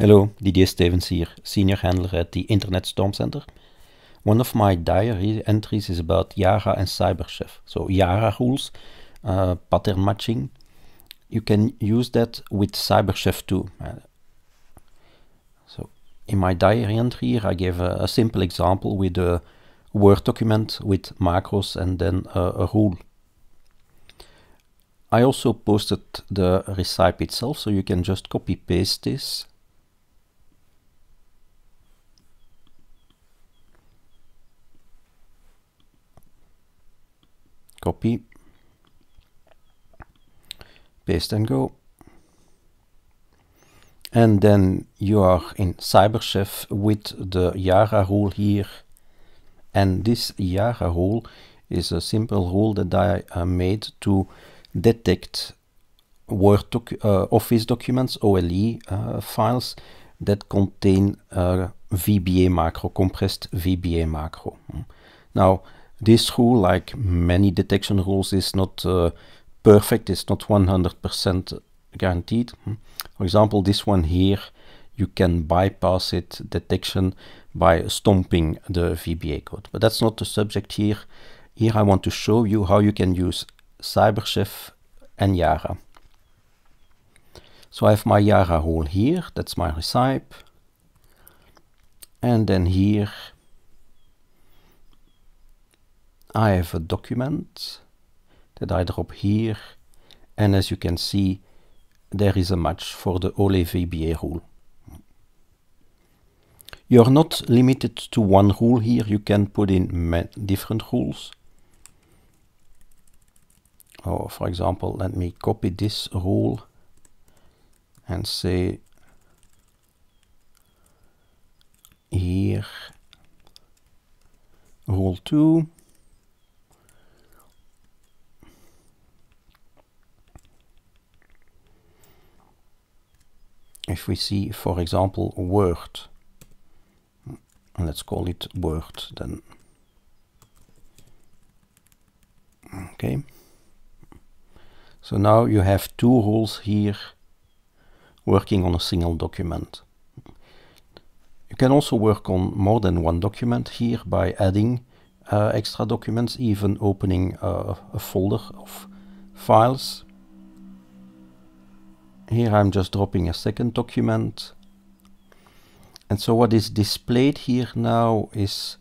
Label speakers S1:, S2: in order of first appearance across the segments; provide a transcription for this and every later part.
S1: Hello, Didier Stevens here, senior handler at the Internet Storm Center. One of my diary entries is about Yara and CyberChef. So Yara rules, uh, pattern matching. You can use that with CyberChef too. Uh, so in my diary entry here, I gave a, a, simple example with a Word document with macros and then a rule. I also posted the recipe itself, so you can just copy paste this copy, paste and go. And then you are in CyberChef with the Yara rule here. And this Yara rule is a simple rule that I uh, made to detect Word uh, Office documents, OLE uh, files, that contain uh, VBA macro, compressed VBA macro. Hmm. Now, this rule, like many detection rules, is not uh, perfect. It's not 100% guaranteed. Hmm. For example, this one here, you can bypass it detection by stomping the VBA code. But that's not the subject here. Here I want to show you how you can use CyberChef and Yara. So I have my Yara rule here, that's my recipe. And then here I have a document that I drop here and as you can see there is a match for the OLE-VBA rule. You're not limited to one rule here, you can put in different rules. Oh, for example, let me copy this rule and say here rule 2 if we see, for example, Word, let's call it Word then. Okay. So now you have two rules here working on a single document. You can also work on more than one document here by adding uh, extra documents, even opening uh, a folder of files here I'm just dropping a second document. And so what is displayed here now is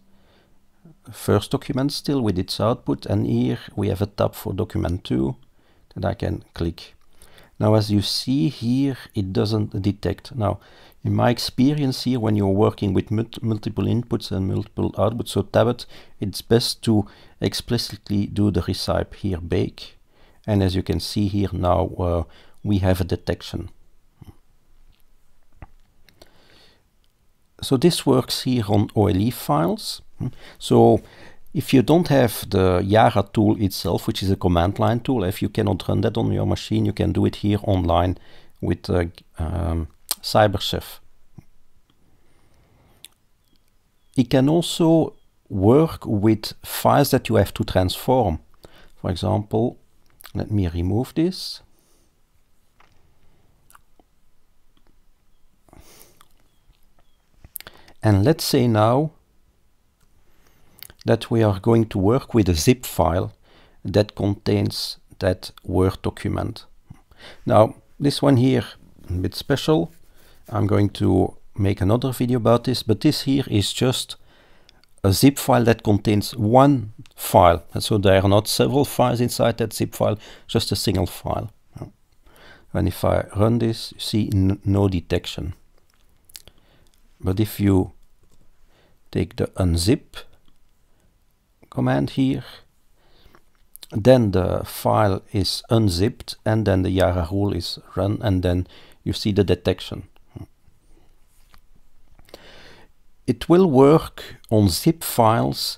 S1: first document still with its output and here we have a tab for document 2 that I can click. Now as you see here it doesn't detect. Now in my experience here when you're working with multiple inputs and multiple outputs so Tablet it's best to explicitly do the recipe here bake and as you can see here now, uh, we have a detection. So this works here on OLE files. So if you don't have the Yara tool itself, which is a command line tool, if you cannot run that on your machine, you can do it here online with uh, um, CyberChef. It can also work with files that you have to transform. For example, let me remove this. And let's say now that we are going to work with a zip file that contains that Word document. Now, this one here, a bit special. I'm going to make another video about this, but this here is just a zip file that contains one file. And so there are not several files inside that zip file, just a single file. And if I run this, you see no detection. But if you take the unzip command here, then the file is unzipped and then the Yara rule is run and then you see the detection. It will work on zip files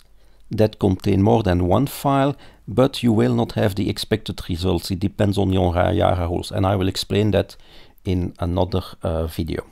S1: that contain more than one file, but you will not have the expected results. It depends on your Yara rules, and I will explain that in another uh, video.